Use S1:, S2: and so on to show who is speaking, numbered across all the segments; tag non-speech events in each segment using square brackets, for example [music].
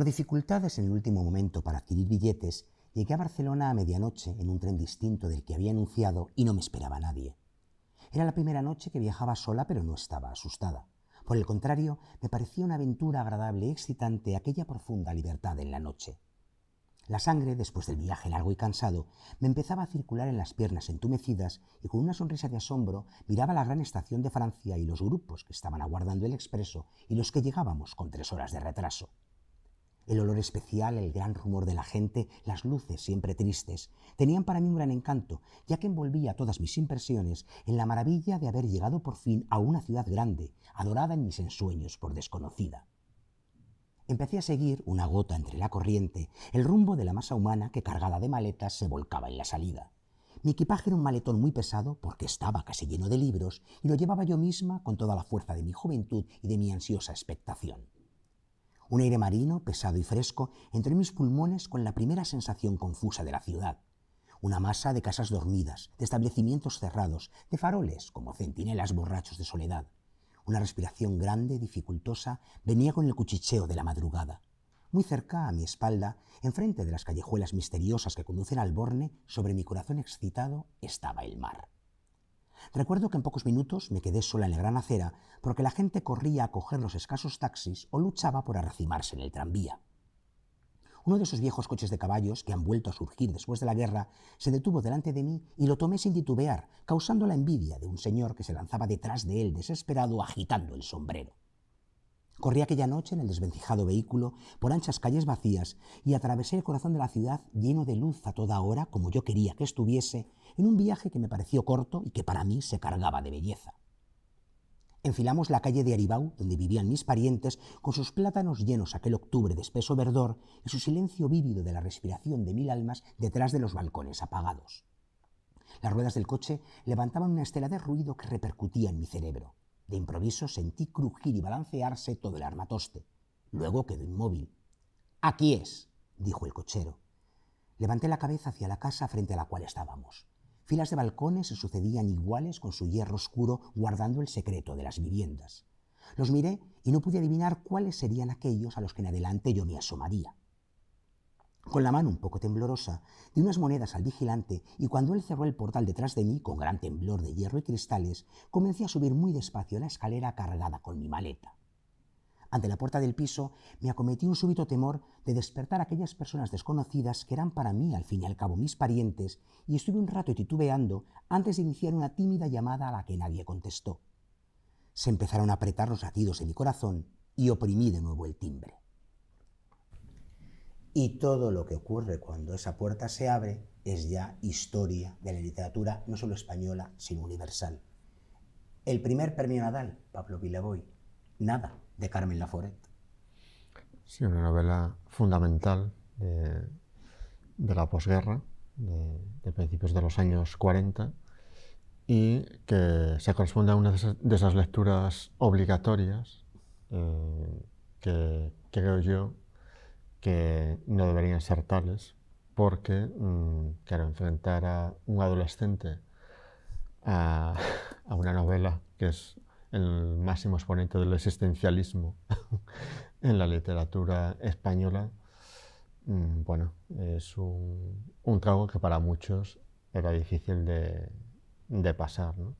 S1: Por dificultades en el último momento para adquirir billetes, llegué a Barcelona a medianoche en un tren distinto del que había anunciado y no me esperaba nadie. Era la primera noche que viajaba sola, pero no estaba asustada. Por el contrario, me parecía una aventura agradable y excitante aquella profunda libertad en la noche. La sangre, después del viaje largo y cansado, me empezaba a circular en las piernas entumecidas y con una sonrisa de asombro miraba la gran estación de Francia y los grupos que estaban aguardando el expreso y los que llegábamos con tres horas de retraso. El olor especial, el gran rumor de la gente, las luces siempre tristes, tenían para mí un gran encanto, ya que envolvía todas mis impresiones en la maravilla de haber llegado por fin a una ciudad grande, adorada en mis ensueños por desconocida. Empecé a seguir, una gota entre la corriente, el rumbo de la masa humana que cargada de maletas se volcaba en la salida. Mi equipaje era un maletón muy pesado porque estaba casi lleno de libros y lo llevaba yo misma con toda la fuerza de mi juventud y de mi ansiosa expectación. Un aire marino, pesado y fresco, entró en mis pulmones con la primera sensación confusa de la ciudad. Una masa de casas dormidas, de establecimientos cerrados, de faroles como centinelas borrachos de soledad. Una respiración grande, dificultosa, venía con el cuchicheo de la madrugada. Muy cerca, a mi espalda, enfrente de las callejuelas misteriosas que conducen al Borne, sobre mi corazón excitado, estaba el mar. Recuerdo que en pocos minutos me quedé sola en la gran acera porque la gente corría a coger los escasos taxis o luchaba por arracimarse en el tranvía. Uno de esos viejos coches de caballos que han vuelto a surgir después de la guerra se detuvo delante de mí y lo tomé sin titubear, causando la envidia de un señor que se lanzaba detrás de él desesperado agitando el sombrero. Corrí aquella noche en el desvencijado vehículo por anchas calles vacías y atravesé el corazón de la ciudad lleno de luz a toda hora, como yo quería que estuviese, en un viaje que me pareció corto y que para mí se cargaba de belleza. Enfilamos la calle de Aribau, donde vivían mis parientes, con sus plátanos llenos aquel octubre de espeso verdor y su silencio vívido de la respiración de mil almas detrás de los balcones apagados. Las ruedas del coche levantaban una estela de ruido que repercutía en mi cerebro. De improviso sentí crujir y balancearse todo el armatoste. Luego quedó inmóvil. Aquí es, dijo el cochero. Levanté la cabeza hacia la casa frente a la cual estábamos. Filas de balcones se sucedían iguales con su hierro oscuro guardando el secreto de las viviendas. Los miré y no pude adivinar cuáles serían aquellos a los que en adelante yo me asomaría con la mano un poco temblorosa, di unas monedas al vigilante y cuando él cerró el portal detrás de mí, con gran temblor de hierro y cristales, comencé a subir muy despacio la escalera cargada con mi maleta. Ante la puerta del piso me acometí un súbito temor de despertar a aquellas personas desconocidas que eran para mí al fin y al cabo mis parientes y estuve un rato titubeando antes de iniciar una tímida llamada a la que nadie contestó. Se empezaron a apretar los latidos en mi corazón y oprimí de nuevo el timbre y todo lo que ocurre cuando esa puerta se abre es ya historia de la literatura, no solo española, sino universal. El primer premio Nadal, Pablo Villeboy, Nada, de Carmen Laforet.
S2: Sí, una novela fundamental de, la posguerra, de, principios de los años 40, y que se corresponde a una de esas, lecturas obligatorias eh, que creo yo que no deberían ser tales, porque, mm, claro, enfrentar a un adolescente a, una novela que es el máximo exponente del existencialismo [laughs] en la literatura española, mm, bueno, es un, trago que para muchos era difícil de, de pasar. ¿no?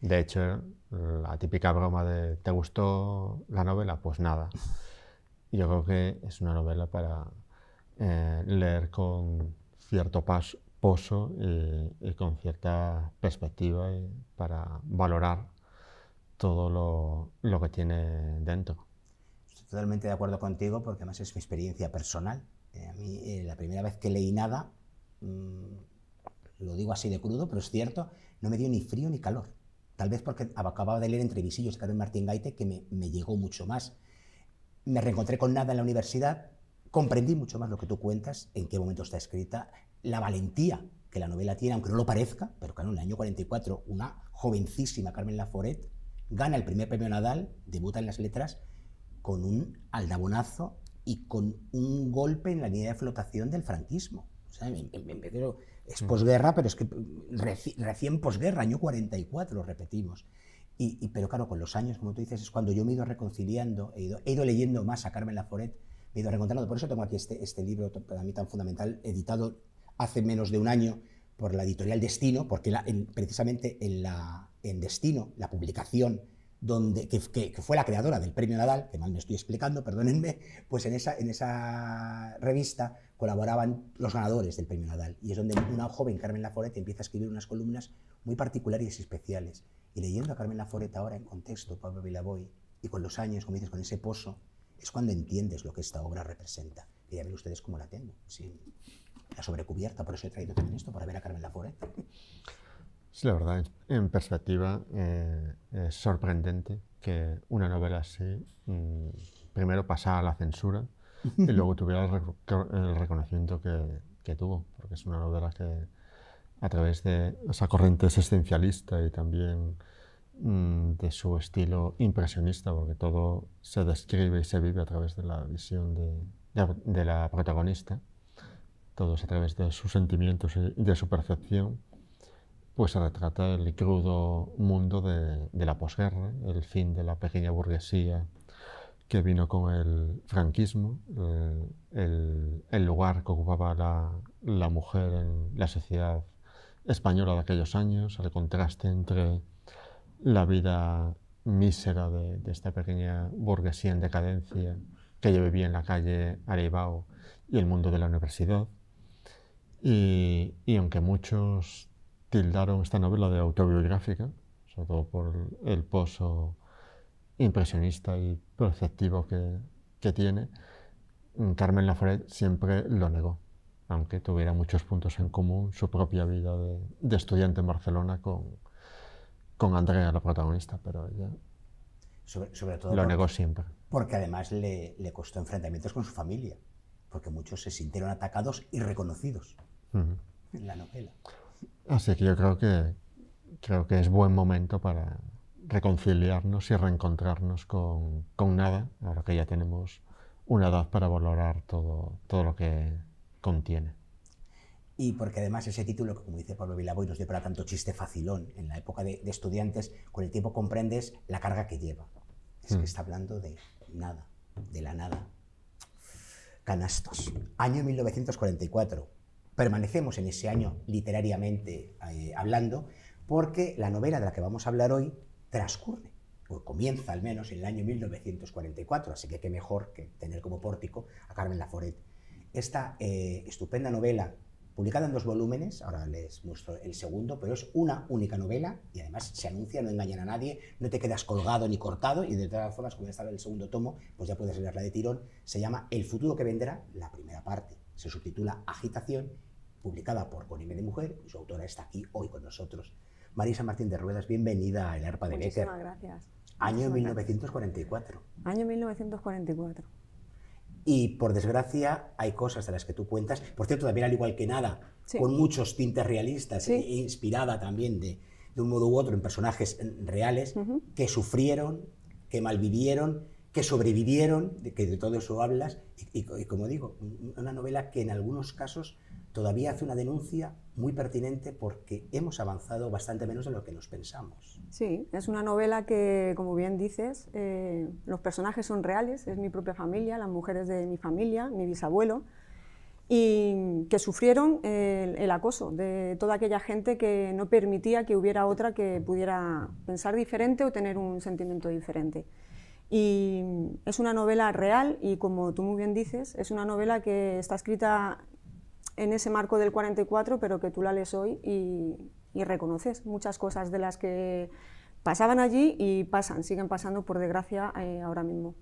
S2: De hecho, la típica broma de ¿te gustó la novela? Pues nada yo creo que es una novela para eh, leer con cierto paso, pozo y, con cierta perspectiva para valorar todo lo, que tiene dentro.
S1: Estoy totalmente de acuerdo contigo porque además es mi experiencia personal. Eh, a mí eh, la primera vez que leí nada, mm, lo digo así de crudo, pero es cierto, no me dio ni frío ni calor. Tal vez porque acababa de leer Entrevisillos de Carmen Martín Gaite, que me, me llegó mucho más me reencontré con nada en la universidad, comprendí mucho más lo que tú cuentas, en qué momento está escrita, la valentía que la novela tiene, aunque no lo parezca, pero claro, en el año 44 una jovencísima Carmen Laforet gana el primer premio Nadal, debuta en las letras con un aldabonazo y con un golpe en la línea de flotación del franquismo. O sea, en, es posguerra, pero es que recién posguerra, año 44, lo repetimos. Y, pero claro, con los años, como tú dices, es cuando yo me he ido reconciliando, he ido, he ido leyendo más a Carmen Laforet, me he ido reencontrando. Por eso tengo aquí este, este libro para mí tan fundamental, editado hace menos de un año por la editorial Destino, porque precisamente en, la, en Destino, la publicación donde, que, fue la creadora del premio Nadal, que mal me estoy explicando, perdónenme, pues en esa, en esa revista colaboraban los ganadores del premio Nadal. Y es donde una joven, Carmen Laforet, empieza a escribir unas columnas muy particulares y especiales. Y leyendo a Carmen Laforet ahora en contexto, Pablo Vilaboy, y con los años, como dices, con ese pozo, es cuando entiendes lo que esta obra representa. Y ya ven ustedes cómo la tengo, sin la sobrecubierta, por eso he traído también esto, para ver a Carmen Laforet.
S2: Sí, la verdad, en perspectiva eh, es sorprendente que una novela así mm, primero pasara a la censura y luego tuviera el, reconocimiento que, que, tuvo, porque es una novela que a través de esa corriente esencialista y también mm, de su estilo impresionista, porque todo se describe y se vive a través de la visión de, la protagonista, todo es a través de sus sentimientos y de su percepción, pues se retrata el crudo mundo de, la posguerra, el fin de la pequeña burguesía que vino con el franquismo, eh, el, lugar que ocupaba la, la, mujer en la sociedad española de aquellos años, el contraste entre la vida mísera de, esta pequeña burguesía en decadencia que yo vivía en la calle Areibao y el mundo de la universidad. Y, aunque muchos tildaron esta novela de autobiográfica, sobre todo por el pozo impresionista y perceptivo que, tiene, Carmen Laforet siempre lo negó aunque tuviera muchos puntos en común, su propia vida de, estudiante en Barcelona con, con Andrea, la protagonista, pero ella
S1: sobre, todo lo negó siempre. Porque además le, le, costó enfrentamientos con su familia, porque muchos se sintieron atacados y reconocidos
S2: en la novela. Así que yo creo que, creo que es buen momento para reconciliarnos y reencontrarnos con, con nada, ahora que ya tenemos una edad para valorar todo, todo lo que contiene.
S1: Y porque además ese título, como dice Pablo Vilaboy, nos dio para tanto chiste facilón en la época de, estudiantes, con el tiempo comprendes la carga que lleva. Es que mm. está hablando de nada, de la nada. Canastos. Año 1944. Permanecemos en ese año literariamente eh, hablando, porque la novela de la que vamos a hablar hoy transcurre, o comienza al menos en el año 1944, así que qué mejor que tener como pórtico a Carmen Laforet esta eh, estupenda novela publicada en dos volúmenes, ahora les muestro el segundo, pero es una única novela y además se anuncia, no engañan a nadie, no te quedas colgado ni cortado y de todas formas, como ya está el segundo tomo, pues ya puedes leerla de tirón, se llama El futuro que vendrá, la primera parte, se subtitula Agitación, publicada por Conime de Mujer, y su autora está aquí hoy con nosotros. Marisa Martín de Ruedas, bienvenida a El Arpa de Muchísimas
S3: gracias. Año
S1: 1944.
S3: Año 1944.
S1: Y por desgracia hay cosas de las que tú cuentas, por cierto, también al igual que nada, con muchos tintes realistas, e inspirada también de, de, un modo u otro en personajes reales que sufrieron, que malvivieron, que sobrevivieron, de, que de todo eso hablas, y como digo, una novela que en algunos casos todavía hace una denuncia muy pertinente porque hemos avanzado bastante menos de lo que nos pensamos.
S3: Sí, es una novela que, como bien dices, eh, los personajes son reales, es mi propia familia, las mujeres de mi familia, mi bisabuelo, y que sufrieron el acoso de toda aquella gente que no permitía que hubiera otra que pudiera pensar diferente o tener un sentimiento diferente. Y es una novela real y, como tú muy bien dices, es una novela que está escrita en ese marco del 44, pero que tú la lees hoy y, reconoces muchas cosas de las que pasaban allí y pasan, siguen pasando, por desgracia, eh, ahora mismo.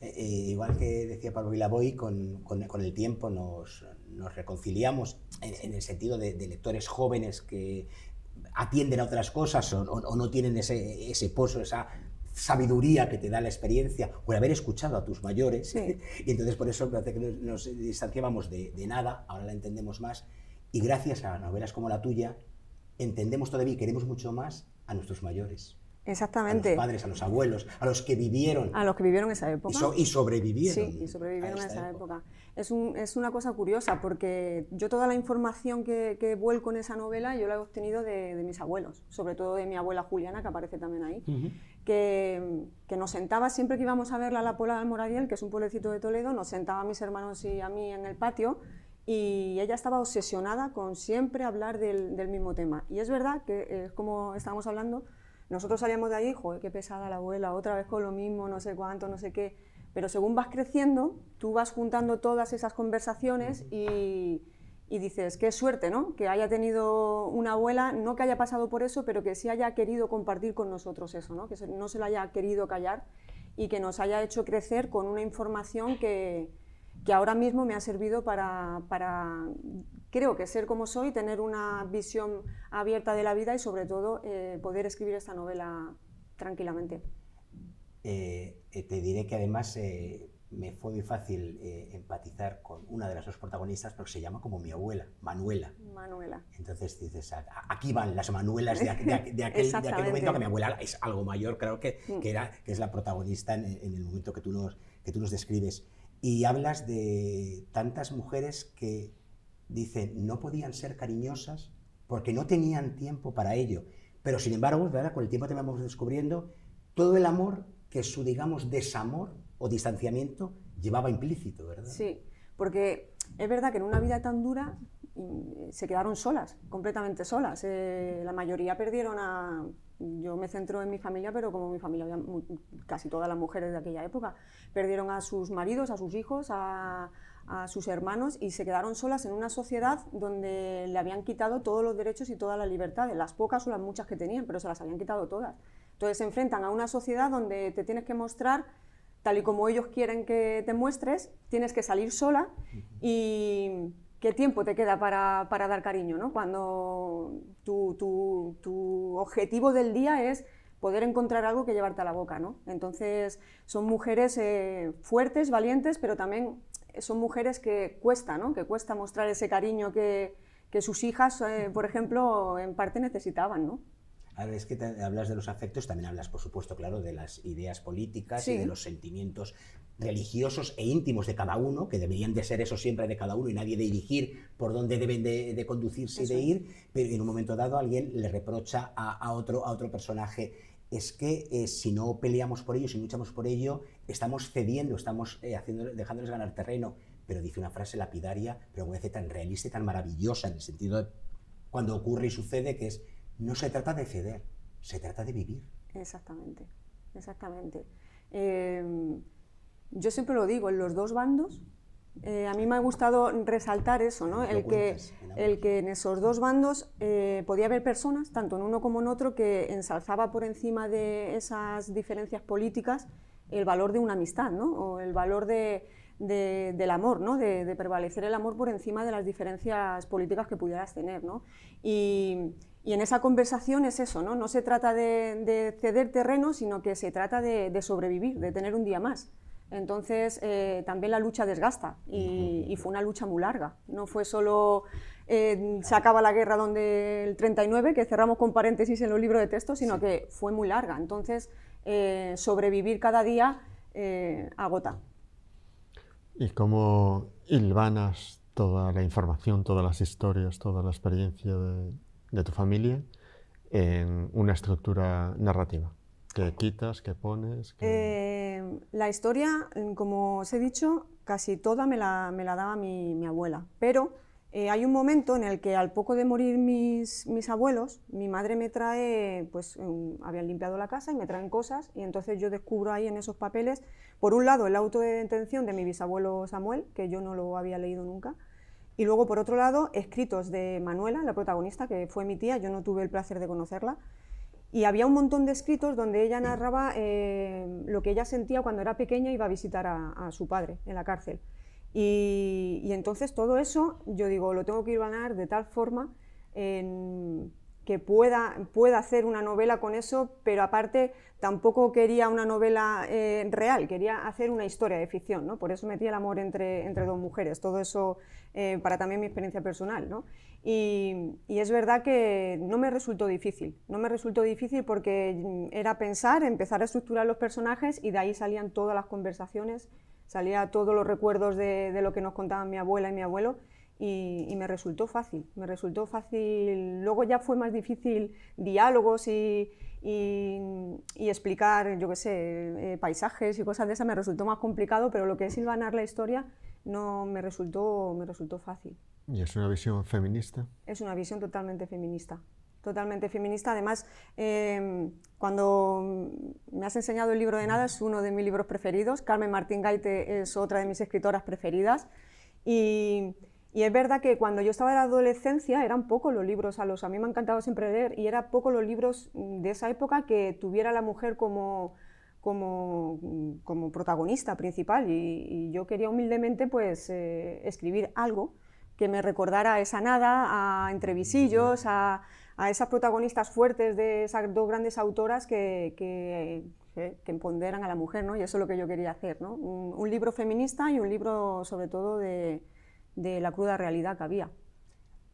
S1: Eh, eh, igual que decía Pablo Vilaboy, con, con, con el tiempo nos, reconciliamos en, el sentido de, lectores jóvenes que, atienden a otras cosas o, no tienen ese, ese, pozo, esa sabiduría que te da la experiencia o haber escuchado a tus mayores. [laughs] y entonces por eso parece que nos, distanciábamos de, de nada, ahora la entendemos más. Y gracias a novelas como la tuya, entendemos todavía y queremos mucho más a nuestros mayores.
S3: Exactamente. A los
S1: padres, a los abuelos, a los que vivieron. A
S3: los que vivieron esa época. Y, sobrevivieron. Sí, y sobrevivieron a, esa época. Es, una cosa curiosa porque yo toda la información que, vuelco en esa novela yo la he obtenido de, mis abuelos, sobre todo de mi abuela Juliana, que aparece también ahí que, nos sentaba siempre que íbamos a verla a la pola del Moradiel, que es un pueblecito de Toledo, nos sentaba a mis hermanos y a mí en el patio y ella estaba obsesionada con siempre hablar del, mismo tema. Y es verdad que, eh, es como estábamos hablando, nosotros salíamos de ahí, joder, qué pesada la abuela, otra vez con lo mismo, no sé cuánto, no sé qué. Pero según vas creciendo, tú vas juntando todas esas conversaciones y y dices, qué suerte, ¿no? Que haya tenido una abuela, no que haya pasado por eso, pero que sí haya querido compartir con nosotros eso, ¿no? Que no se lo haya querido callar y que nos haya hecho crecer con una información que, que ahora mismo me ha servido para, para, creo que ser como soy, tener una visión abierta de la vida y sobre todo eh, poder escribir esta novela tranquilamente.
S1: Eh, eh, te diré que además me fue muy fácil eh, empatizar con una de las dos protagonistas porque se llama como mi abuela, Manuela. Manuela. Entonces dices, aquí van las Manuelas de, [laughs] aquel, momento, que mi abuela es algo mayor, creo que, mm. que, era, que es la protagonista en, en, el momento que tú, nos, que tú nos describes. Y hablas de tantas mujeres que dicen, no podían ser cariñosas porque no tenían tiempo para ello. Pero sin embargo, ¿verdad? con el tiempo te vamos descubriendo todo el amor que su, digamos, desamor o distanciamiento llevaba implícito, ¿verdad?
S3: Sí, porque es verdad que en una vida tan dura eh, se quedaron solas, completamente solas. Eh, la mayoría perdieron a... Yo me centro en mi familia, pero como mi familia, había casi todas las mujeres de aquella época, perdieron a sus maridos, a sus hijos, a, a sus hermanos y se quedaron solas en una sociedad donde le habían quitado todos los derechos y todas las libertades, las pocas o las muchas que tenían, pero se las habían quitado todas. Entonces se enfrentan a una sociedad donde te tienes que mostrar tal y como ellos quieren que te muestres, tienes que salir sola y qué tiempo te queda para, dar cariño, ¿no? Cuando tu, objetivo del día es poder encontrar algo que llevarte a la boca, ¿no? Entonces son mujeres eh, fuertes, valientes, pero también son mujeres que cuesta, ¿no? Que cuesta mostrar ese cariño que, sus hijas, eh, por ejemplo, en parte necesitaban, ¿no?
S1: es que hablas de los afectos, también hablas, por supuesto, claro, de las ideas políticas y de los sentimientos religiosos e íntimos de cada uno, que deberían de ser eso siempre de cada uno y nadie de dirigir por dónde deben de, conducirse y de ir, pero en un momento dado alguien le reprocha a, otro, a otro personaje es que eh, si no peleamos por ello, si luchamos por ello, estamos cediendo, estamos eh, haciendo, dejándoles ganar terreno. Pero dice una frase lapidaria, pero me parece tan realista y tan maravillosa en el sentido de cuando ocurre y sucede, que es no se trata de ceder, se trata de vivir.
S3: Exactamente, exactamente. Em, yo siempre lo digo, en los dos bandos, eh, a mí me ha gustado resaltar eso, ¿no? el, que, el que en esos dos bandos eh, podía haber personas, tanto en uno como en otro, que ensalzaba por encima de esas diferencias políticas el valor de una amistad, ¿no? o el valor del amor, ¿no? de, de, prevalecer el amor por encima de las diferencias políticas que pudieras tener. ¿no? Y, y en esa conversación es eso, ¿no? No se trata de, ceder terreno, sino que se trata de, sobrevivir, de tener un día más. Entonces, eh, también la lucha desgasta y, fue una lucha muy larga. No fue solo eh, se acaba la guerra donde el 39, que cerramos con paréntesis en los libros de texto, sino que fue muy larga. Entonces, eh, sobrevivir cada día agota.
S2: ¿Y cómo hilvanas toda la información, todas las historias, toda la experiencia de, de tu familia en una estructura narrativa? ¿Qué quitas, qué pones?
S3: Eh, la historia, mm, como os he dicho, casi toda me la, me daba mi, abuela, pero eh, hay un momento en el que al poco de morir mis, mis abuelos, mi madre me trae, pues habían limpiado la casa y me traen cosas y entonces yo descubro ahí en esos papeles, por un lado, el auto de detención de mi bisabuelo Samuel, que yo no lo había leído nunca, y luego, por otro lado, escritos de Manuela, la protagonista, que fue mi tía, yo no tuve el placer de conocerla, y había un montón de escritos donde ella narraba eh, lo que ella sentía cuando era pequeña iba a visitar a, su padre en la cárcel. Y, y, entonces todo eso, yo digo, lo tengo que ir a ganar de tal forma en, que pueda, pueda hacer una novela con eso, pero aparte tampoco quería una novela eh, real, quería hacer una historia de ficción, ¿no? Por eso metí el amor entre, dos mujeres, todo eso eh, para también mi experiencia personal, ¿no? Y, es verdad que no me resultó difícil, no me resultó difícil porque mm, era pensar, empezar a estructurar los personajes y de ahí salían todas las conversaciones, salían todos los recuerdos de lo que nos contaban mi abuela y mi abuelo, y, me resultó fácil, me resultó fácil. Luego ya fue más difícil diálogos y, explicar, yo qué sé, eh, paisajes y cosas de esas, me resultó más complicado, pero lo que es silvanar la historia no me resultó, me resultó fácil.
S2: ¿Y es una visión feminista?
S3: Es una visión totalmente feminista, totalmente feminista. Además, em, cuando me has enseñado el libro de nada, es uno de mis libros preferidos. Carmen Martín Gaite es otra de mis escritoras preferidas. Y y es verdad que cuando yo estaba en la adolescencia eran pocos los libros a los a mí me ha encantado siempre leer y eran pocos los libros de esa época que tuviera la mujer como, como, como protagonista principal y, yo quería humildemente pues eh, escribir algo que me recordara a esa nada, a entrevisillos, a, a esas protagonistas fuertes de esas dos grandes autoras que, que, a la mujer, ¿no? Y eso es lo que yo quería hacer, ¿no? un libro feminista y un libro sobre todo de, de la cruda realidad que había.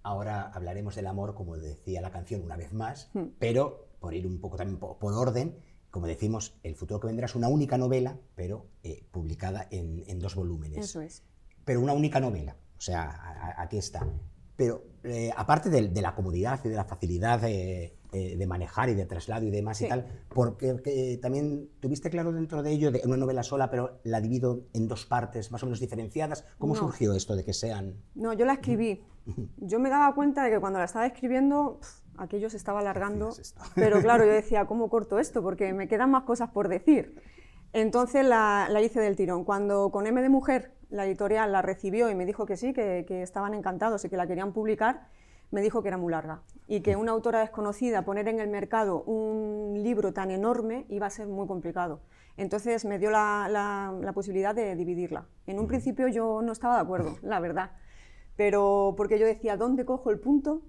S1: Ahora hablaremos del amor, como decía la canción una vez más, hmm. pero por ir un poco también por, orden, como decimos, El futuro que vendrá es una única novela, pero eh, publicada en, dos volúmenes. Eso es. Pero una única novela, o sea, aquí está. Pero eh, aparte de, la comodidad y de la facilidad de eh, de manejar y de traslado y demás y tal, porque también tuviste claro dentro de ello, de una novela sola, pero la divido en dos partes más o menos diferenciadas. ¿Cómo surgió esto de que sean...?
S3: No, yo la escribí. yo me daba cuenta de que cuando la estaba escribiendo... aquello se estaba alargando, pero claro, yo [laughs] decía, ¿cómo corto esto? Porque me quedan más cosas por decir. Entonces la, hice del tirón. Cuando con M de Mujer la editorial la recibió y me dijo que sí, que, estaban encantados y que la querían publicar, me dijo que era muy larga y que mm. una autora desconocida poner en el mercado un libro tan enorme iba a ser muy complicado. Entonces me dio la, posibilidad de dividirla. En un principio yo no estaba de acuerdo, la verdad, pero porque yo decía, ¿dónde cojo el punto?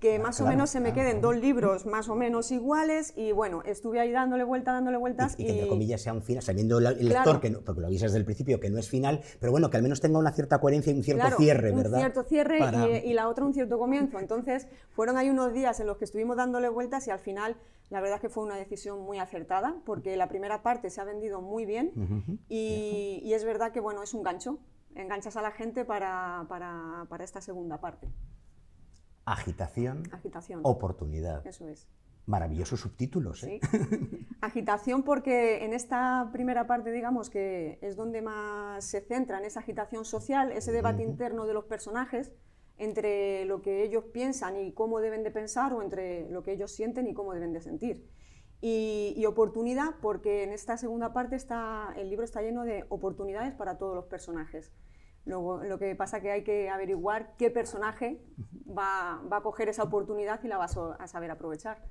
S3: que más o menos se me queden dos libros más o menos iguales y bueno, estuve ahí dándole vuelta, dándole vueltas. Y, que entre
S1: comillas sea un final, sabiendo el lector, que porque lo avisas desde el principio, que no es final, pero bueno, que al menos tenga una cierta coherencia y un cierto cierre, ¿verdad? Un cierto cierre
S3: y, la otra un cierto comienzo. Entonces, fueron ahí unos días en los que estuvimos dándole vueltas y al final, la verdad es que fue una decisión muy acertada, porque la primera parte se ha vendido muy bien y, es verdad que bueno, es un gancho enganchas a la gente para, esta segunda parte.
S1: Agitación, Oportunidad. Eso es. Maravillosos subtítulos. ¿eh?
S3: Agitación porque en esta primera parte, digamos, que es donde más se centra en esa agitación social, ese debate interno de los personajes entre lo que ellos piensan y cómo deben de pensar o entre lo que ellos sienten y cómo deben de sentir. Y, y oportunidad porque en esta segunda parte está, el libro está lleno de oportunidades para todos los personajes. Luego, lo que pasa es que hay que averiguar qué personaje va, a coger esa oportunidad y la va a, saber aprovechar.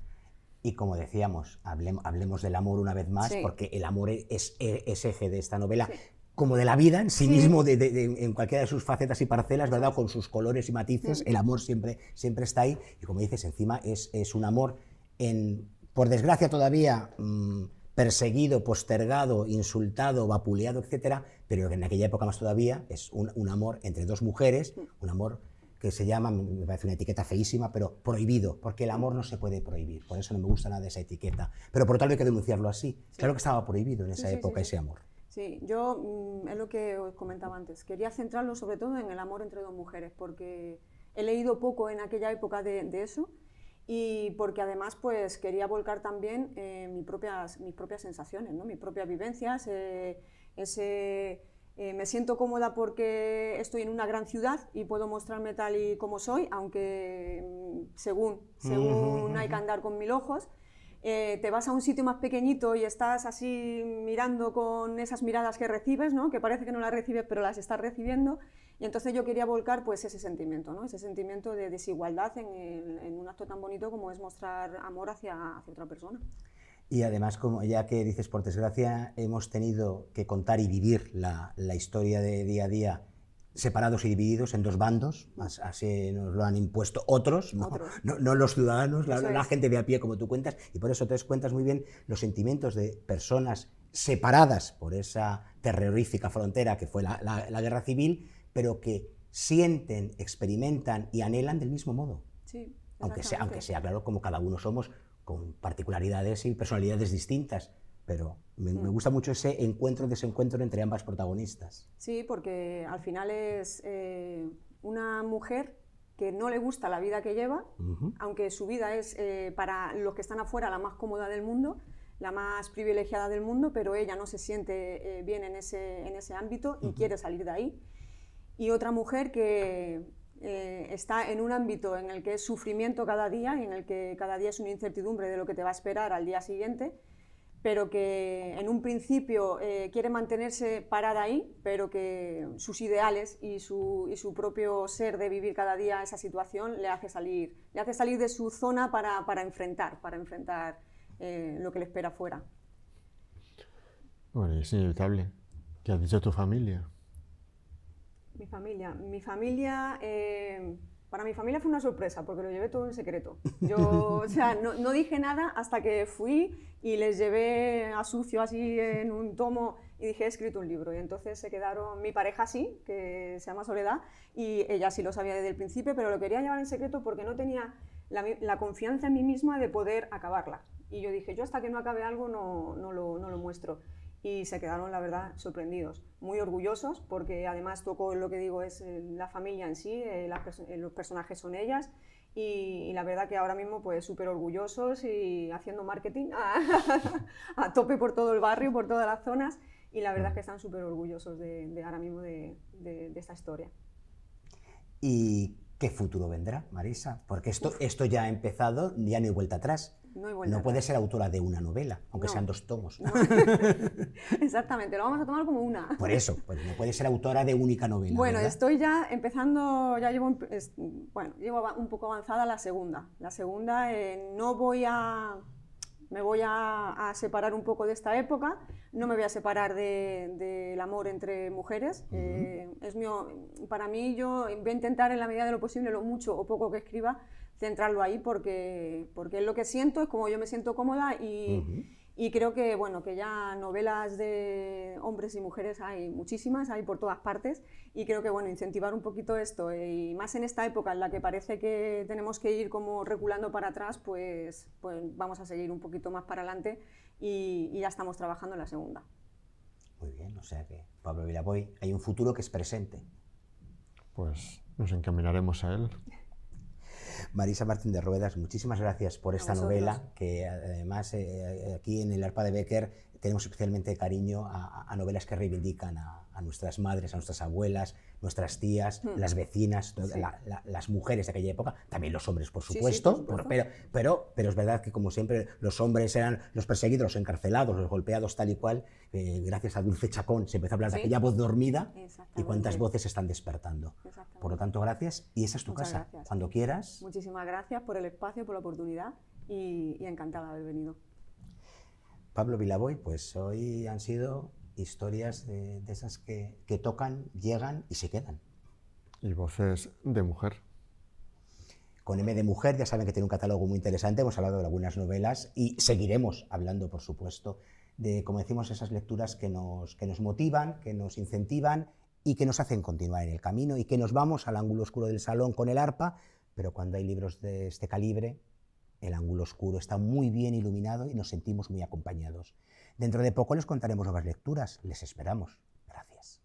S1: Y como decíamos, hablemos del amor una vez más, porque el amor es, eje de esta novela. como de la vida en sí, mismo, de, en cualquiera de sus facetas y parcelas, ¿verdad? Con sus colores y matices, el amor siempre, siempre está ahí. Y como dices, encima es, un amor en, por desgracia todavía, mm, perseguido, postergado, insultado, vapuleado, etcétera Pero en aquella época más todavía es un, amor entre dos mujeres, un amor que se llama, me parece una etiqueta feísima, pero prohibido, porque el amor no se puede prohibir, por eso no me gusta nada esa etiqueta. Pero por lo tanto hay que denunciarlo así. Claro que estaba prohibido en esa época ese amor.
S3: Sí, yo mm, es lo que os comentaba antes, quería centrarlo sobre todo en el amor entre dos mujeres, porque he leído poco en aquella época de, de eso y porque además pues quería volcar también eh, mis, propias, mis propias sensaciones, ¿no? mis propias vivencias, eh, ese, eh, me siento cómoda porque estoy en una gran ciudad y puedo mostrarme tal y como soy, aunque mm, según, según hay que andar con mil ojos. te vas a un sitio más pequeñito y estás así mirando con esas miradas que recibes, ¿no? que parece que no las recibes, pero las estás recibiendo y entonces yo quería volcar pues ese sentimiento, ese sentimiento de desigualdad en, un acto tan bonito como es mostrar amor hacia, otra persona.
S1: Y además, como ya que dices, por desgracia, hemos tenido que contar y vivir la, historia de día a día separados y divididos en dos bandos, así nos lo han impuesto otros, no, los ciudadanos, la, gente de a pie como tú cuentas, y por eso te cuentas muy bien los sentimientos de personas separadas por esa terrorífica frontera que fue la guerra civil, pero que sienten, experimentan y anhelan del mismo modo. aunque, sea, aunque sea claro, como cada uno somos con particularidades y personalidades distintas, pero me, mm. gusta mucho ese encuentro-desencuentro entre ambas protagonistas.
S3: Sí, porque al final es eh, una mujer que no le gusta la vida que lleva, aunque su vida es eh, para los que están afuera la más cómoda del mundo, la más privilegiada del mundo, pero ella no se siente eh, bien en ese, en ese ámbito y quiere salir de ahí y otra mujer que eh, está en un ámbito en el que es sufrimiento cada día y en el que cada día es una incertidumbre de lo que te va a esperar al día siguiente, pero que en un principio eh, quiere mantenerse parada ahí, pero que sus ideales y su, y su, propio ser de vivir cada día esa situación le hace salir, le hace salir de su zona para, para enfrentar, para enfrentar eh, lo que le espera fuera.
S2: Bueno, es inevitable. ¿Qué has dicho a tu familia?
S3: Mi familia. Mi familia. Eh, para mi familia fue una sorpresa porque lo llevé todo en secreto. Yo, o sea, no, no, dije nada hasta que fui y les llevé a sucio así en un tomo y dije, he escrito un libro. Y entonces se quedaron mi pareja sí, que se llama Soledad, y ella sí lo sabía desde el principio, pero lo quería llevar en secreto porque no tenía la, confianza en mí misma de poder acabarla. Y yo dije, yo hasta que no acabe algo no, lo, no lo muestro y se quedaron, la verdad, sorprendidos, muy orgullosos, porque además toco lo que digo es eh, la familia en sí, eh, eh, los personajes son ellas. Y, la verdad que ahora mismo pues súper orgullosos y haciendo marketing [laughs] a, tope por todo el barrio, por todas las zonas y la verdad que están súper orgullosos de, ahora mismo de, esta historia.
S1: ¿Y qué futuro vendrá, Marisa? Porque esto, esto ya ha empezado, ya no hay vuelta atrás.
S3: No, puede
S1: ser autora de una novela, aunque sean dos tomos. [laughs]
S3: Exactamente, lo vamos a tomar como una. Por
S1: eso, pues no puede ser autora de única
S3: novela. Bueno, estoy ya empezando, ya llevo, bueno, un poco avanzada la segunda. La segunda eh, no voy a, me voy a, separar un poco de esta época, no me voy a separar del de, amor entre mujeres. Eh, es mío, para mí yo voy a intentar en la medida de lo posible, lo mucho o poco que escriba, centrarlo ahí porque, porque es lo que siento, es como yo me siento cómoda y, creo que, bueno, que ya novelas de hombres y mujeres hay muchísimas, hay por todas partes y creo que, bueno, incentivar un poquito esto eh, y más en esta época en la que parece que tenemos que ir como reculando para atrás, pues, pues vamos a seguir un poquito más para adelante y, ya estamos trabajando en la segunda.
S1: Muy bien, o sea que, Pablo Villapoy, hay un futuro que es presente.
S2: Pues nos encaminaremos a él. Marisa Martín
S1: de Ruedas, muchísimas gracias por esta novela, que eh, además eh, eh, aquí en el Arpa de Becker tenemos especialmente cariño a, novelas que reivindican a, nuestras madres, a nuestras abuelas, nuestras tías, mm. las vecinas, las mujeres de aquella época, también los hombres, por supuesto, Pero, es verdad que como siempre los hombres eran los perseguidos, los encarcelados, los golpeados tal y cual, eh, gracias a Dulce Chacón se empezó a hablar de aquella voz dormida y cuántas voces están despertando. Por lo tanto, gracias y esa es tu casa, cuando quieras.
S3: Muchísimas gracias por el espacio, por la oportunidad y encantada de haber venido.
S1: Pablo Vilaboy, pues hoy han sido historias de, esas que, tocan, llegan y se quedan. Y voces de mujer. Con M de mujer, ya saben que tiene un catálogo muy interesante, hemos hablado de algunas novelas y seguiremos hablando, por supuesto, de, como decimos, esas lecturas que nos, que nos motivan, que nos incentivan y que nos hacen continuar en el camino y que nos vamos al ángulo oscuro del salón con el arpa, pero cuando hay libros de este calibre, el ángulo oscuro está muy bien iluminado y nos sentimos muy acompañados. Dentro de poco les contaremos nuevas lecturas. Les esperamos. Gracias.